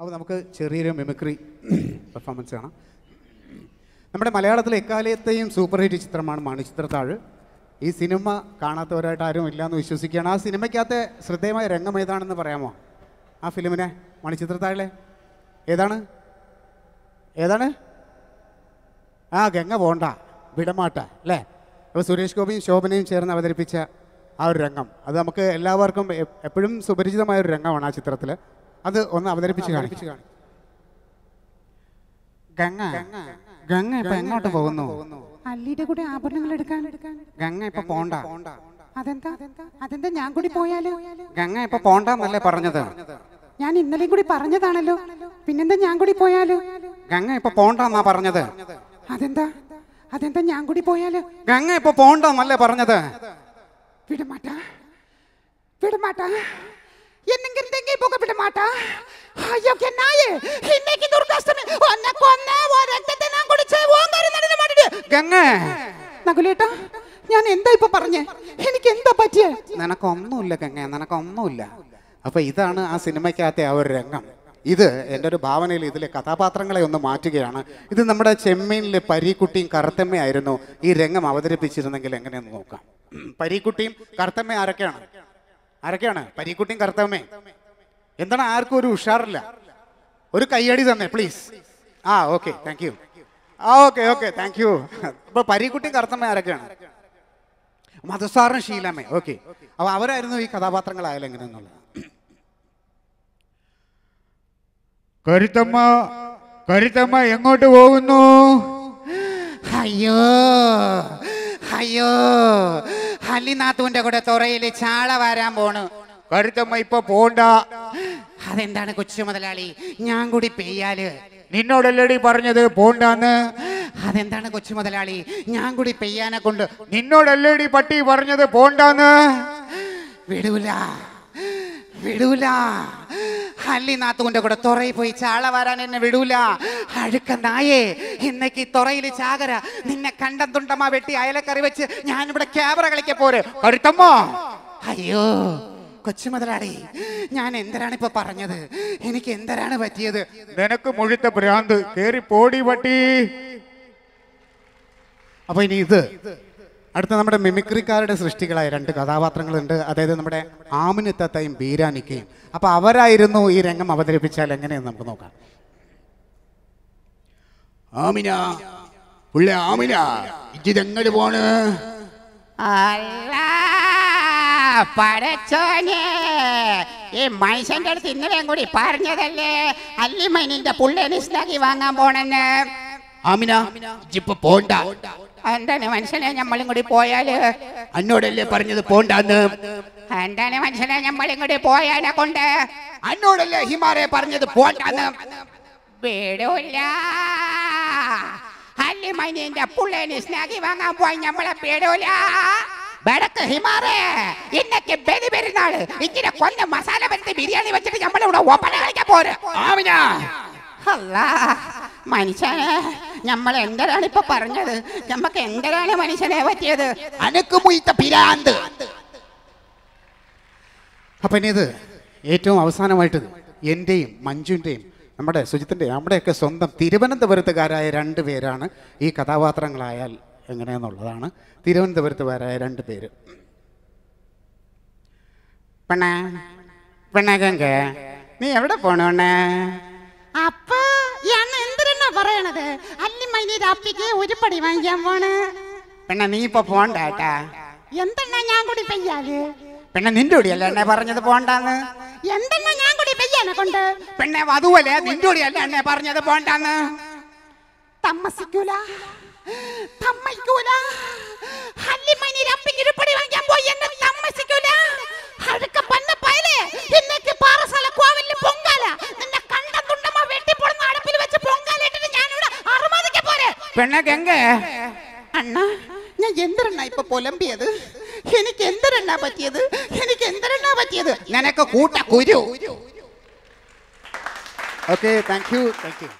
അപ്പോൾ നമുക്ക് ചെറിയൊരു മെമിക്രി പെർഫോമൻസ് കാണാം നമ്മുടെ മലയാളത്തിലെ എക്കാലത്തെയും സൂപ്പർ ഹിറ്റ് ചിത്രമാണ് മണിചിത്രത്താഴ് ഈ സിനിമ കാണാത്തവരായിട്ട് ആരും ഇല്ലയെന്ന് വിശ്വസിക്കുകയാണ് ആ സിനിമയ്ക്കകത്ത് ശ്രദ്ധേയമായ രംഗം ഏതാണെന്ന് പറയാമോ ആ ഫിലിമിനെ മണിചിത്രത്താഴിലെ ഏതാണ് ഏതാണ് ആ ഗംഗ പോണ്ട വിടമാട്ട അല്ലേ അപ്പോൾ സുരേഷ് ഗോപിയും ശോഭനയും ചേർന്ന് അവതരിപ്പിച്ച ആ ഒരു രംഗം അത് നമുക്ക് എല്ലാവർക്കും എപ്പോഴും സുപരിചിതമായ ഒരു രംഗമാണ് ആ ചിത്രത്തിൽ അത് ഒന്ന് അവതരിപ്പിച്ച് കാണിച്ചു ഗംഗ ഗംഗ ഇപ്പൊ എങ്ങോട്ട് പോകുന്നു അല്ലിയുടെ കൂടെ ആഭരണങ്ങൾ എടുക്കാൻ ഗംഗ ഇപ്പൊ പോണ്ട അതെന്താ അതെന്താ ഞാൻ കൂടി പോയാലോ ഗംഗ ഇപ്പൊ പോണ്ടെന്നല്ലേ പറഞ്ഞത് ഞാൻ ഇന്നലെ കൂടി പറഞ്ഞതാണല്ലോ പിന്നെന്താ ഞാൻ കൂടി പോയാലോ ഗംഗ ഇപ്പൊ പോണ്ടെന്നാ പറഞ്ഞത് അതെന്താ അതെന്താ ഞാൻ കൂടി പോയാലോ ഗംഗ ഇപ്പൊ പോണ്ടെന്നല്ലേ പറഞ്ഞത് വിടുമാട്ടാ വിടുമാട്ടാ என்னங்க தங்கி போக விட மாட்டா ஐயோக்கே நாயே இன்னைக்கு துர்காஷ்டமி உன்னை கொன்ன ஓ രക്തത്തെ ഞാൻ കുടിച്ച് ഗംഗ നകുലേട്ടാ ഞാൻ എന്താ ഇപ്പൊ പറഞ്ഞേ എനിക്ക് എന്താ പറ്റിയ നിനക്കൊന്നുമില്ല ഗംഗ നിനക്കൊന്നുമില്ല അപ്പൊ ഇതാണ് ആ സിനിമയ്ക്കകത്തെ ആ ഒരു രംഗം ഇത് എൻ്റെ ഒരു ഭാവനയിൽ ഇതിലെ കഥാപാത്രങ്ങളെ ഒന്ന് മാറ്റുകയാണ് ഇത് നമ്മുടെ ചെമ്മീനിലെ പരീക്കുട്ടിയും കറുത്തമ്മയായിരുന്നു ഈ രംഗം അവതരിപ്പിച്ചിരുന്നെങ്കിൽ എങ്ങനെയെന്ന് നോക്കാം പരീക്കുട്ടിയും കറുത്തമ്മ ആരൊക്കെയാണ് ആരൊക്കെയാണ് പരീക്കുട്ടിയും കർത്തവമേ എന്താണ് ആർക്കും ഒരു ഉഷാറില്ല ഒരു കയ്യടി തന്നെ പ്ലീസ് ആ ഓക്കെ താങ്ക് യു ആ ഓക്കെ ഓക്കെ താങ്ക് യു അപ്പൊ പരീക്കുട്ടിയും കറുത്തമ്മ ആരൊക്കെയാണ് മതസാറിന് ശീലമേ ഓക്കെ അപ്പൊ അവരായിരുന്നു ഈ കഥാപാത്രങ്ങളായാലും എന്നുള്ളത് കരുത്തമ്മ കരുത്തമ്മ എങ്ങോട്ട് പോകുന്നു അയ്യോ അയ്യോ ഹല്ലിനാത്തുവിന്റെ കൂടെ തുറയില് ചാള വരാൻ പോണു കരുത്തമ്മ ഇപ്പൊ പോണ്ട അതെന്താണ് കൊച്ചു മുതലാളി ഞാൻ കൂടി പെയ്യാല് നിന്നോടല്ലടി പറഞ്ഞത് പോണ്ടാന്ന് അതെന്താണ് കൊച്ചു മുതലാളി ഞാൻ കൂടി പെയ്യാനെ കൊണ്ട് നിന്നോടല്ലടി പട്ടി പറഞ്ഞത് പോണ്ടാന്ന് വിടൂല വിടൂല അല്ലി നാത്തുവിൻ്റെ കൂടെ തുറയിൽ പോയി ചാള വരാൻ എന്നെ വിടൂല അഴുക്ക നായേ ഇന്നേക്ക് തുറയിൽ ചാകര നിന്നെ കണ്ടം തുണ്ടമാ വെട്ടി അയലക്കറി വെച്ച് ഇവിടെ ക്യാമറ കളിക്കാൻ പോരെ കരുത്തമ്മോ അയ്യോ കൊച്ചുമുതലാടി മുതലാളി ഞാൻ എന്തരാണ് ഇപ്പൊ പറഞ്ഞത് എനിക്ക് എന്തരാണ് പറ്റിയത് നിനക്ക് മുഴുത്ത ഭ്രാന്ത് കേറി പോടി വട്ടി അപ്പൊ ഇനി ഇത് അടുത്ത നമ്മുടെ മിമിക്രിക്കാരുടെ സൃഷ്ടികളായ രണ്ട് കഥാപാത്രങ്ങളുണ്ട് അതായത് നമ്മുടെ ആമിനിത്തത്തയും ബീരാനിക്കയും അപ്പോൾ അവരായിരുന്നു ഈ രംഗം അവതരിപ്പിച്ചാൽ എങ്ങനെയെന്ന് നമുക്ക് നോക്കാം ആമിന പുള്ളി ആമിന ഇജിതെങ്ങോട്ട് പോണ് പടച്ചോനെ ഈ മനുഷ്യന്റെ അടുത്ത് ഇന്നലെയും കൂടി പറഞ്ഞതല്ലേ അല്ലിമൈനിന്റെ പുള്ളേനെ സ്നാക്കി വാങ്ങാൻ പോണെന്ന് ആമിന ഇപ്പൊ പോണ്ട എന്താണ് മനുഷ്യനെ നമ്മളും കൂടി പോയാല് അന്നോടല്ലേ പറഞ്ഞത് പോണ്ടാന്ന് എന്താണ് മനുഷ്യനെ നമ്മളും കൂടി പോയാലെ കൊണ്ട് അന്നോടല്ലേ ഹിമാറെ പറഞ്ഞത് പോണ്ടാന്ന് പേടില്ല അല്ലി മൈനിന്റെ പുള്ളേന് സ്നാഗി വാങ്ങാൻ പോയി നമ്മളെ പേടില്ല വടക്ക് ഹിമാറേ ഇന്നൊക്കെ ബലി പെരുന്നാള് ഇങ്ങനെ കൊന്ന മസാല പരത്തി ബിരിയാണി വെച്ചിട്ട് നമ്മളിവിടെ ഒപ്പന കളിക്കാൻ പോരെ ആമിന അല്ല മനുഷ്യനെ നമ്മൾ എന്തരാണ് ഇപ്പൊ പറഞ്ഞത് നമ്മക്ക് എന്തരാണ് മനുഷ്യനെ പറ്റിയത് അനക്ക് മുയ്ത്ത പിരാന്ത് അപ്പൊ ഇനിയത് ഏറ്റവും അവസാനമായിട്ട് എൻ്റെയും മഞ്ജുവിൻ്റെയും നമ്മുടെ സുജിത്തിൻ്റെ നമ്മുടെയൊക്കെ സ്വന്തം തിരുവനന്തപുരത്തുകാരായ രണ്ട് പേരാണ് ഈ കഥാപാത്രങ്ങളായാൽ എങ്ങനെയെന്നുള്ളതാണ് തിരുവനന്തപുരത്തുകാരായ രണ്ട് പേര് പെണ്ണേ പെണ്ണേ നീ എവിടെ പോണേ അപ്പ പറയണത് അല്ലിമൈനി ഒരു പടി വാങ്ങിക്കാൻ പോണ് പിന്നെ നീ ഇപ്പൊ പോണ്ടാട്ടാ എന്തെണ്ണ ഞാൻ കൂടി പെയ്യാല് പിന്നെ നിന്റെ കൂടിയല്ല എന്നെ പറഞ്ഞത് പോണ്ടാന്ന് എന്തെണ്ണ ഞാൻ കൂടി പെയ്യാനെ കൊണ്ട് പിന്നെ അതുപോലെ നിന്റെ കൂടിയല്ല എന്നെ പറഞ്ഞത് പോണ്ടാന്ന് താമസിക്കൂല പെണ്ണക്കെങ്ക അണ്ണ ഞാൻ എന്തരണ്ണ ഇപ്പൊ പുലമ്പിയത് എനിക്ക് എന്തരണ്ണ പറ്റിയത് എനിക്ക് എന്തരണ്ണ പറ്റിയത് ഞാനൊക്കെ കൂട്ട കുരു okay thank you thank U